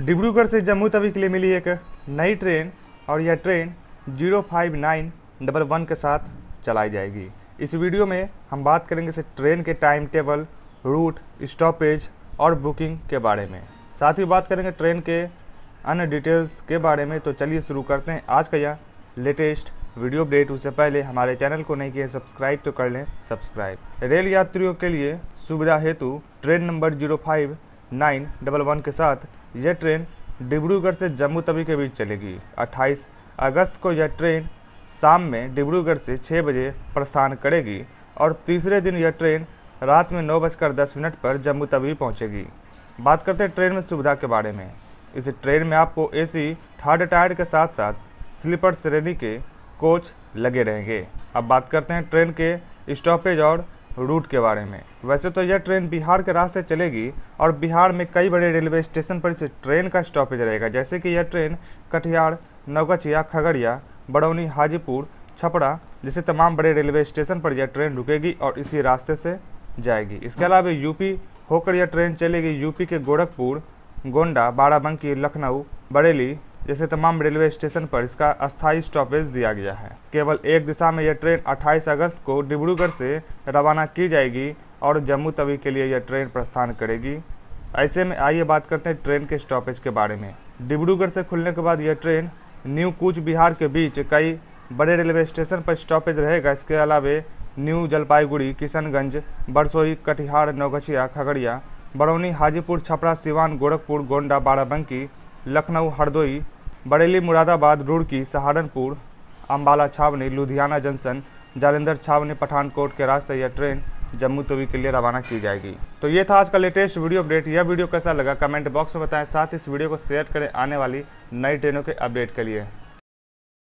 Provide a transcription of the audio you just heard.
डिब्रूगढ़ से जम्मू तवी के लिए मिली एक नई ट्रेन और यह train zero five nine double one के साथ चलाई जाएगी इस वीडियो में हम बात करेंगे इस ट्रेन के टाइम टेबल रूट स्टॉपेज और बुकिंग के बारे में साथ ही बात करेंगे ट्रेन के अन्य डिटेल्स के बारे में तो चलिए शुरू करते हैं आज का यह लेटेस्ट वीडियो अपडेट उससे पहले हमारे चैनल को नहीं किए सब्सक्राइब तो कर लें सब्सक्राइब रेल यात्रियों के लिए सुविधा हेतु train number zero five nine double one के साथ यह ट्रेन डिब्रूगढ़ से जम्मू तवी के बीच चलेगी 28 अगस्त को यह ट्रेन शाम में डिब्रूगढ़ से 6 बजे प्रस्थान करेगी और तीसरे दिन यह ट्रेन रात में नौ बजकर दस मिनट पर जम्मू तवी पहुंचेगी बात करते हैं ट्रेन में सुविधा के बारे में इस ट्रेन में आपको सी थर्ड टायर के साथ साथ स्लीपर श्रेणी के कोच लगे रहेंगे अब बात करते हैं ट्रेन के स्टॉपेज और रूट के बारे में वैसे तो यह ट्रेन बिहार के रास्ते चलेगी और बिहार में कई बड़े रेलवे स्टेशन पर इस ट्रेन का स्टॉपेज रहेगा जैसे कि यह ट्रेन कटिहार नवगछिया खगड़िया बड़ौनी हाजीपुर छपरा जैसे तमाम बड़े रेलवे स्टेशन पर यह ट्रेन रुकेगी और इसी रास्ते से जाएगी इसके अलावा यूपी होकर यह ट्रेन चलेगी यूपी के गोरखपुर गोंडा बाराबंकी लखनऊ बरेली जैसे तमाम रेलवे स्टेशन पर इसका अस्थायी स्टॉपेज दिया गया है केवल एक दिशा में यह ट्रेन 28 अगस्त को डिब्रूगढ़ से रवाना की जाएगी और जम्मू तवी के लिए यह ट्रेन प्रस्थान करेगी ऐसे में आइए बात करते हैं ट्रेन के स्टॉपेज के बारे में डिब्रूगढ़ से खुलने के बाद यह ट्रेन न्यू कूच बिहार के बीच कई बड़े रेलवे स्टेशन पर स्टॉपेज रहेगा इसके अलावा न्यू जलपाईगुड़ी किशनगंज बरसोई कटिहार नौगछिया खगड़िया बरौनी हाजीपुर छपरा सिवान गोरखपुर गोंडा बाराबंकी लखनऊ हरदोई बरेली मुरादाबाद रुड़की सहारनपुर अम्बाला छावनी लुधियाना जंक्शन जालंधर छावनी पठानकोट के रास्ते यह ट्रेन जम्मू तवी के लिए रवाना की जाएगी तो ये था आज का लेटेस्ट वीडियो अपडेट यह वीडियो कैसा लगा कमेंट बॉक्स में बताएं साथ इस वीडियो को शेयर करें आने वाली नई ट्रेनों के अपडेट के लिए